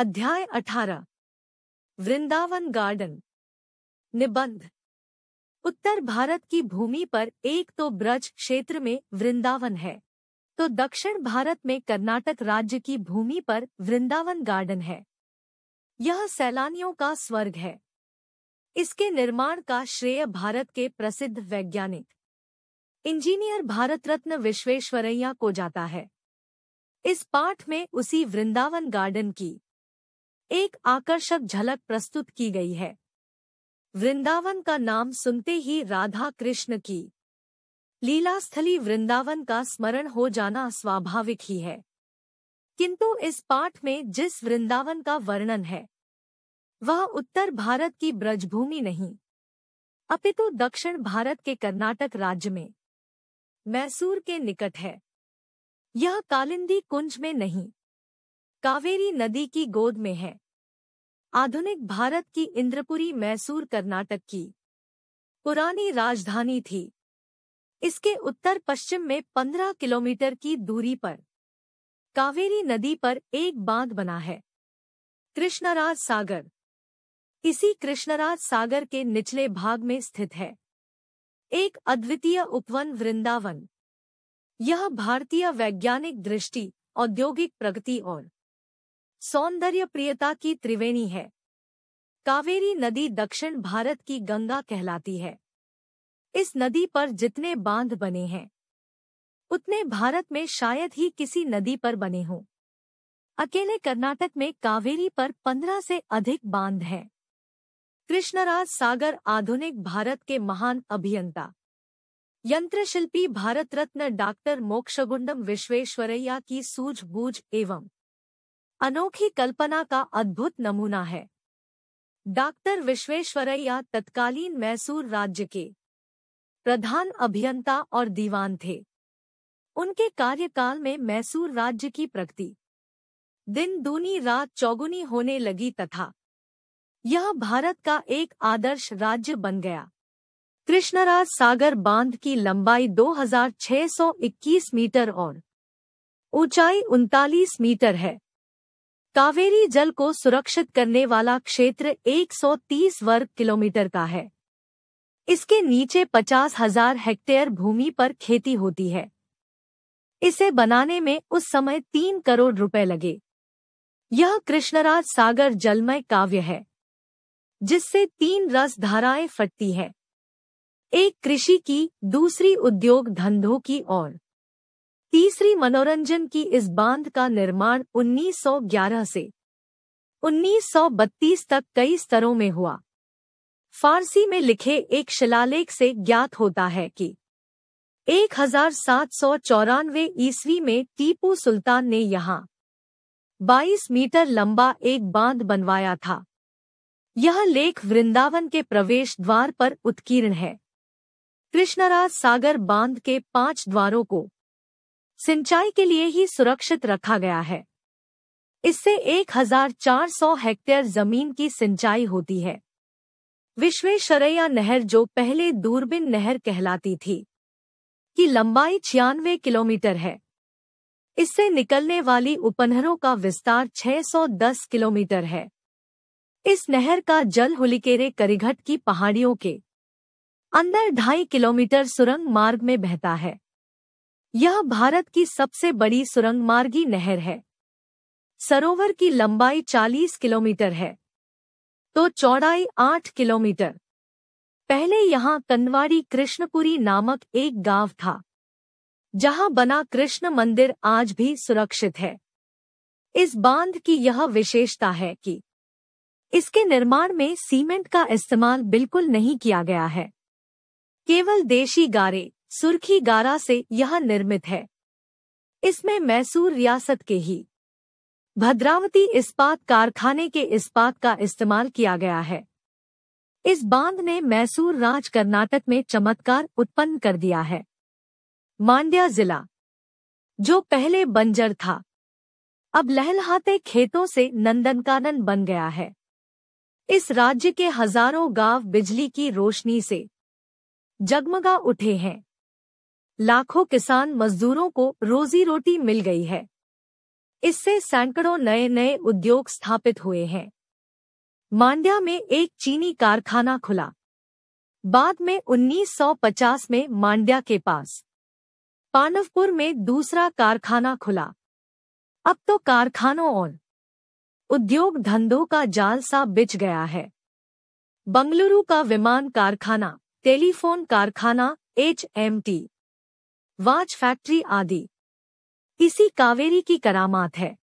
अध्याय अठारह वृंदावन गार्डन निबंध उत्तर भारत की भूमि पर एक तो ब्रज क्षेत्र में वृंदावन है तो दक्षिण भारत में कर्नाटक राज्य की भूमि पर वृंदावन गार्डन है यह सैलानियों का स्वर्ग है इसके निर्माण का श्रेय भारत के प्रसिद्ध वैज्ञानिक इंजीनियर भारत रत्न विश्वेश्वरैया को जाता है इस पाठ में उसी वृंदावन गार्डन की एक आकर्षक झलक प्रस्तुत की गई है वृंदावन का नाम सुनते ही राधा कृष्ण की लीलास्थली वृंदावन का स्मरण हो जाना स्वाभाविक ही है किंतु इस पाठ में जिस वृंदावन का वर्णन है वह उत्तर भारत की ब्रजभूमि नहीं अपितु दक्षिण भारत के कर्नाटक राज्य में मैसूर के निकट है यह कालिंदी कुंज में नहीं कावेरी नदी की गोद में है आधुनिक भारत की इंद्रपुरी मैसूर कर्नाटक की पुरानी राजधानी थी इसके उत्तर पश्चिम में पंद्रह किलोमीटर की दूरी पर कावेरी नदी पर एक बांध बना है कृष्णराज सागर इसी कृष्णराज सागर के निचले भाग में स्थित है एक अद्वितीय उपवन वृंदावन यह भारतीय वैज्ञानिक दृष्टि औद्योगिक प्रगति और सौंदर्य प्रियता की त्रिवेणी है कावेरी नदी दक्षिण भारत की गंगा कहलाती है इस नदी पर जितने बांध बने हैं उतने भारत में शायद ही किसी नदी पर बने हों अकेले कर्नाटक में कावेरी पर पंद्रह से अधिक बांध हैं कृष्णराज सागर आधुनिक भारत के महान अभियंता यंत्रशिल्पी भारत रत्न डॉक्टर मोक्षगुंडम विश्वेश्वरैया की सूझबूझ एवं अनोखी कल्पना का अद्भुत नमूना है डॉक्टर विश्वेश्वरैया तत्कालीन मैसूर राज्य के प्रधान अभियंता और दीवान थे उनके कार्यकाल में मैसूर राज्य की प्रगति दिन दूनी रात चौगुनी होने लगी तथा यह भारत का एक आदर्श राज्य बन गया कृष्णराज सागर बांध की लंबाई 2621 मीटर और ऊंचाई उनतालीस मीटर है कावेरी जल को सुरक्षित करने वाला क्षेत्र 130 वर्ग किलोमीटर का है इसके नीचे पचास हजार हेक्टेयर भूमि पर खेती होती है इसे बनाने में उस समय तीन करोड़ रुपए लगे यह कृष्णराज सागर जलमय काव्य है जिससे तीन रस धाराएं फटती हैं एक कृषि की दूसरी उद्योग धंधों की और तीसरी मनोरंजन की इस बांध का निर्माण 1911 से 1932 तक कई स्तरों में हुआ फारसी में लिखे एक शिलालेख से ज्ञात होता है कि एक हजार सात सौ चौरानवे ईस्वी में टीपू सुल्तान ने यहाँ 22 मीटर लंबा एक बांध बनवाया था यह लेख वृंदावन के प्रवेश द्वार पर उत्कीर्ण है कृष्णराज सागर बांध के पांच द्वारों को सिंचाई के लिए ही सुरक्षित रखा गया है इससे 1400 हेक्टेयर जमीन की सिंचाई होती है विश्वेश्वरैया नहर जो पहले दूरबीन नहर कहलाती थी की लंबाई छियानवे किलोमीटर है इससे निकलने वाली उपनहरों का विस्तार 610 किलोमीटर है इस नहर का जल हुलिकेरे करिघट की पहाड़ियों के अंदर ढाई किलोमीटर सुरंग मार्ग में बहता है यह भारत की सबसे बड़ी सुरंगमार्गी नहर है सरोवर की लंबाई 40 किलोमीटर है तो चौड़ाई 8 किलोमीटर पहले यहाँ कनवाड़ी कृष्णपुरी नामक एक गांव था जहां बना कृष्ण मंदिर आज भी सुरक्षित है इस बांध की यह विशेषता है कि इसके निर्माण में सीमेंट का इस्तेमाल बिल्कुल नहीं किया गया है केवल देशी गारे सुर्खी गारा से यह निर्मित है इसमें मैसूर रियासत के ही भद्रावती इस्पात कारखाने के इस्पात का इस्तेमाल किया गया है इस बांध ने मैसूर राज कर्नाटक में चमत्कार उत्पन्न कर दिया है मांड्या जिला जो पहले बंजर था अब लहलहाते खेतों से नंदनकानन बन गया है इस राज्य के हजारों गांव बिजली की रोशनी से जगमगा उठे हैं लाखों किसान मजदूरों को रोजी रोटी मिल गई है इससे सैकड़ों नए नए उद्योग स्थापित हुए हैं मांड्या में एक चीनी कारखाना खुला बाद में 1950 में मांड्या के पास पानवपुर में दूसरा कारखाना खुला अब तो कारखानों और उद्योग धंधों का जाल सा बिछ गया है बंगलुरु का विमान कारखाना टेलीफोन कारखाना H M T watch factory आदि इसी कावेरी की करामात है